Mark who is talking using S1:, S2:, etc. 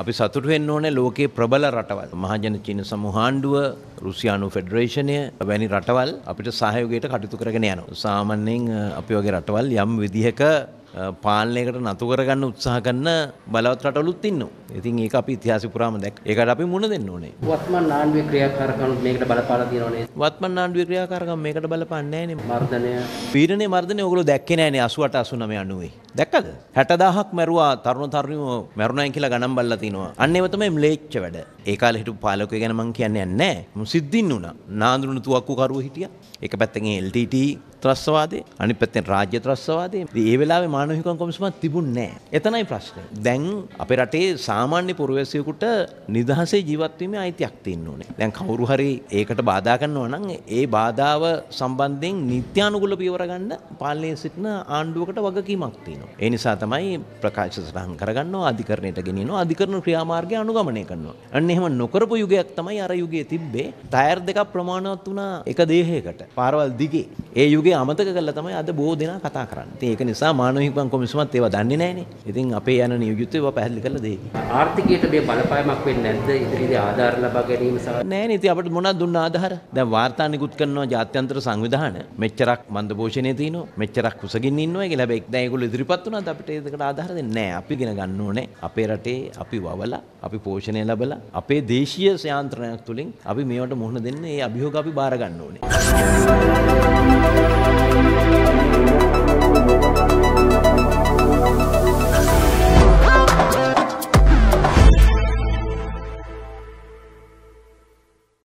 S1: අපි සතුටුවෙන් ඕනේ ලෝකයේ ප්‍රබල රටවල් මහජන චීන සමූහාණ්ඩුව රුසියානු ෆෙඩරේෂණය වැනි රටවල් අපිට සහයෝගයට කටයුතු කරගෙන යනවා. සාමාන්‍යයෙන් අපි වගේ රටවල් යම් විදිහක පාලනයකට නතු කරගන්න උත්සාහ කරන බලවත් රටවලුත් ඉන්නවා. ඉතින් ඒක අපි ඉතිහාස පුරාම දැක්. ඒකට අපි මුණ දෙන්න ඕනේ. වත්මන් ආණ්ඩුවේ ක්‍රියාකාරකම් මේකට බලපාලා තියෙනවනේ. වත්මන් ආණ්ඩුවේ ක්‍රියාකාරකම් මේකට බලපාන්නේ නැහැ නේ. මර්ධනය. පීඩනේ මර්ධනේ ඔයගොල්ලෝ දැක්කේ නැහැ නේ 88 89 90. දැක්කද 60000ක් මැරුවා තරුණ තරුණියෝ මැරුණයි කියලා ගණන් බල්ලා තිනවා. අන්න ඒව තමයි ම්ලේච්ච වැඩ. ඒ කාලේ හිටපු පාලකයෝ ගැන මම කියන්නේ නැහැ. මු සිද්ධින් වුණා. නාඳුන තුවක්කු කරුවෝ හිටියා. එක පැත්තකින් LTT ත්‍රස්වාදේ අනිත් පැත්තෙන් රාජ්‍ය ත්‍රස්වාදේ. ඒ වෙලාවේ මානව හිමිකම් කොමිසමක් තිබුණේ නැහැ. එතනයි ප්‍රශ්නේ. දැන් අපේ රටේ සාමාන්‍ය පුරවැසියෙකුට නිදහසේ ජීවත් වීමේ අයිතියක් තියෙන්න ඕනේ. දැන් කවුරු හරි ඒකට බාධා කරනවා නම් ඒ බාධාව සම්බන්ධයෙන් නීත්‍යානුකූල පියවර ගන්න පාලනයේ සිටින ආණ්ඩුවකට වගකීමක් තියෙනවා. තියෙනවා. ඒ නිසා තමයි ප්‍රකාශ සටහන් කරගන්නවා අධිකරණයට ගෙනියනවා අධිකරණ ක්‍රියාමාර්ගය අනුගමනය කරනවා. අන්න එහෙම නොකරපු යුගයක් තමයි අර යුගයේ තිබ්බේ. ටයර් දෙකක් ප්‍රමාණවත් වුණා එක දේහයකට. පාරවල් දිගේ. ඒ යුගයේ අමතක කරලා තමයි අද බොහෝ දෙනා කතා කරන්නේ. ඉතින් ඒක නිසා මානව හිමිකම් කොමිසමත් ඒවා දන්නේ නැහනේ. ඉතින් අපේ යන නියුක්තිය ඒවා පැහැදිලි කරලා දෙයි. ආර්ථිකයට මේ බලපෑමක් වෙන්නේ නැද්ද? ඉදිරියේදී ආධාර ලබා ගැනීම සහ නැහනේ ඉතින් අපිට මොනවද දුන්න ආධාර? දැන් වාර්තා නිකුත් කරනවා ජාත්‍යන්තර සංවිධාන මෙච්චරක් මන්දපෝෂණයේ තියෙනවා මෙච්චරක් කුසගින්න ඉන්නවා කියලා හැබැයි දැන් ඒගොල්ලෝ ඉදිරි ඉදිරිපත් වුණත් අපිට ඒකට ආධාර දෙන්නේ නැහැ. අපි ඉගෙන ගන්න ඕනේ අපේ රටේ අපි වවලා අපි පෝෂණය ලැබලා අපේ දේශීය යාන්ත්‍රණයක් තුලින් අපි මේවට මුහුණ දෙන්නේ ඒ අභියෝග අපි බාර ගන්න ඕනේ.